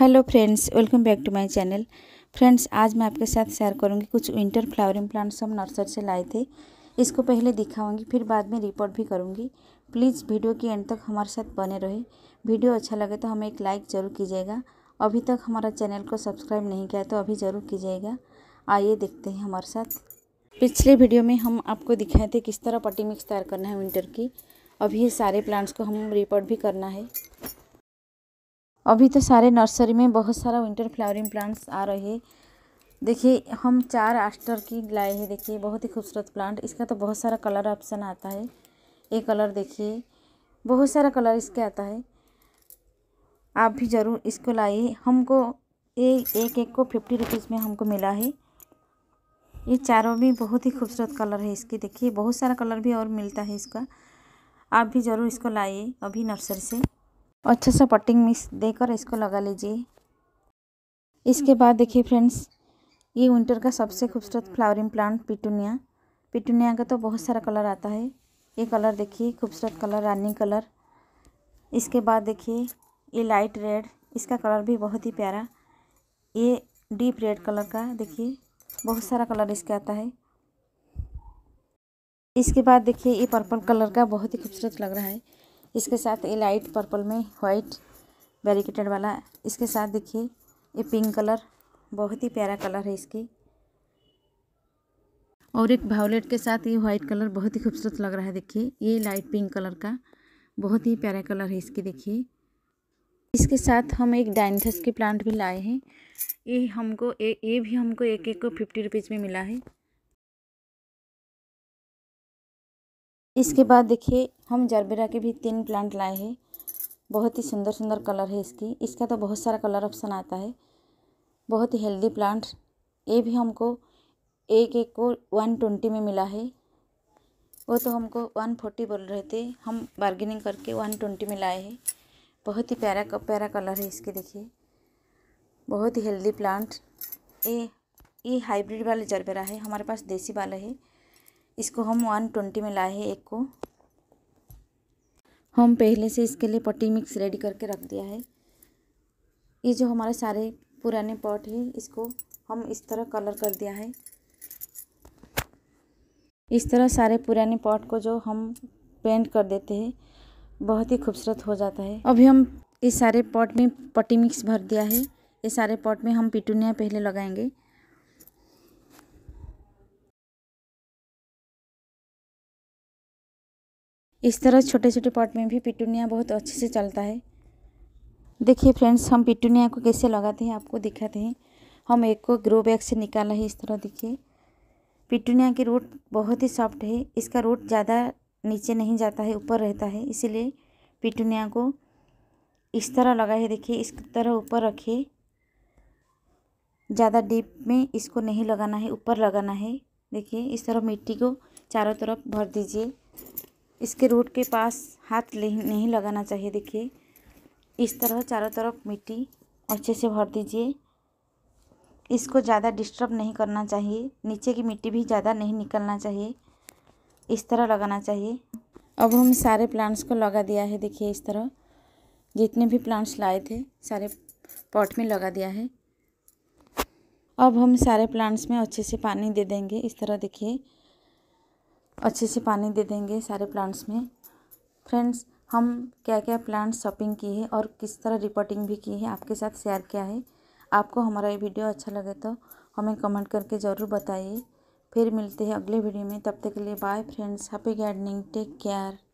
hello friends welcome back to my channel friends आज मैं आपके साथ शेयर करूंगी कुछ विंटर फ्लावरिंग प्लांट्स हम नर्सरी से लाए थे इसको पहले दिखाऊंगी फिर बाद में रिपोर्ट भी करूंगी प्लीज़ वीडियो के एंड तक हमारे साथ बने रहे वीडियो अच्छा लगे तो हमें एक लाइक ज़रूर कीजिएगा अभी तक हमारा चैनल को सब्सक्राइब नहीं किया तो अभी ज़रूर कीजिएगा आइए देखते हैं हमारे साथ पिछले वीडियो में हम आपको दिखाए थे किस तरह पट्टी मिक्स तैयार करना है विंटर की अभी ये सारे प्लांट्स को हम रिपोर्ट भी करना है अभी तो सारे नर्सरी में बहुत सारा विंटर फ्लावरिंग प्लांट्स आ रहे हैं देखिए हम चार आस्टर की लाए हैं देखिए बहुत ही खूबसूरत प्लांट इसका तो बहुत सारा कलर ऑप्शन आता है ये कलर देखिए बहुत सारा कलर इसके आता है आप भी ज़रूर इसको लाइए हमको ये एक एक को फिफ्टी रुपीज़ में हमको मिला है ये चारों में बहुत ही खूबसूरत कलर है इसके देखिए बहुत सारा कलर भी और मिलता है इसका आप भी ज़रूर इसको लाइए अभी नर्सरी से अच्छे से पट्टिंग मिक्स देकर इसको लगा लीजिए इसके बाद देखिए फ्रेंड्स ये विंटर का सबसे खूबसूरत फ्लावरिंग प्लांट पिटूनिया पिटूनिया का तो बहुत सारा कलर आता है ये कलर देखिए खूबसूरत कलर रानी कलर इसके बाद देखिए ये लाइट रेड इसका कलर भी बहुत ही प्यारा ये डीप रेड कलर का देखिए बहुत सारा कलर इसका आता है इसके बाद देखिए ये पर्पल कलर का बहुत ही खूबसूरत लग रहा है इसके साथ ये लाइट पर्पल में वाइट बैरिकेटेड वाला इसके साथ देखिए ये पिंक कलर बहुत ही प्यारा कलर है इसकी और एक भावलेट के साथ ये वाइट कलर बहुत ही खूबसूरत लग रहा है देखिए ये लाइट पिंक कलर का बहुत ही प्यारा कलर है इसकी देखिए इसके साथ हम एक डाइनथस के प्लांट भी लाए हैं ये हमको ये भी हमको एक एक को फिफ्टी रुपीज़ में मिला है इसके बाद देखिए हम जरबेरा के भी तीन प्लांट लाए हैं बहुत ही सुंदर सुंदर कलर है इसकी इसका तो बहुत सारा कलर ऑप्शन आता है बहुत ही हेल्दी प्लांट ये भी हमको एक एक को वन ट्वेंटी में मिला है वो तो हमको वन फोर्टी बोल रहे थे हम बार्गेनिंग करके वन ट्वेंटी में लाए हैं बहुत ही प्यारा प्यारा कलर है इसके देखिए बहुत ही हेल्दी प्लांट ये ये हाइब्रिड वाले जरबेरा है हमारे पास देसी वाला है इसको हम वन ट्वेंटी में लाए हैं एक को हम पहले से इसके लिए पट्टी मिक्स रेडी करके रख दिया है ये जो हमारे सारे पुराने पॉट है इसको हम इस तरह कलर कर दिया है इस तरह सारे पुराने पॉट को जो हम पेंट कर देते हैं बहुत ही खूबसूरत हो जाता है अभी हम इस सारे पॉट में पट्टी मिक्स भर दिया है ये सारे पॉट में हम पिटूनिया पहले लगाएंगे इस तरह छोटे छोटे पॉट में भी पिटूनिया बहुत अच्छे से चलता है देखिए फ्रेंड्स हम पिटूनिया को कैसे लगाते हैं आपको दिखाते हैं हम एक को ग्रो बैग से निकाला है इस तरह देखिए पिटूनिया की रूट बहुत ही सॉफ्ट है इसका रूट ज़्यादा नीचे नहीं जाता है ऊपर रहता है इसीलिए पिटूनिया को इस तरह लगाए देखिए इस तरह ऊपर रखिए ज़्यादा डीप में इसको नहीं लगाना है ऊपर लगाना है देखिए इस तरह मिट्टी को चारों तरफ भर दीजिए इसके रूट के पास हाथ नहीं लगाना चाहिए देखिए इस तरह चारों तरफ मिट्टी अच्छे से भर दीजिए इसको ज़्यादा डिस्टर्ब नहीं करना चाहिए नीचे की मिट्टी भी ज़्यादा नहीं निकलना चाहिए इस तरह लगाना चाहिए अब हम सारे प्लांट्स को लगा दिया है देखिए इस तरह जितने भी प्लांट्स लाए थे सारे पॉट में लगा दिया है अब हम सारे प्लांट्स में अच्छे से पानी दे देंगे इस तरह देखिए अच्छे से पानी दे देंगे सारे प्लांट्स में फ्रेंड्स हम क्या क्या प्लांट्स शॉपिंग की है और किस तरह रिपोर्टिंग भी की है आपके साथ शेयर किया है आपको हमारा ये वीडियो अच्छा लगे तो हमें कमेंट करके ज़रूर बताइए फिर मिलते हैं अगले वीडियो में तब तक के लिए bye friends happy gardening take care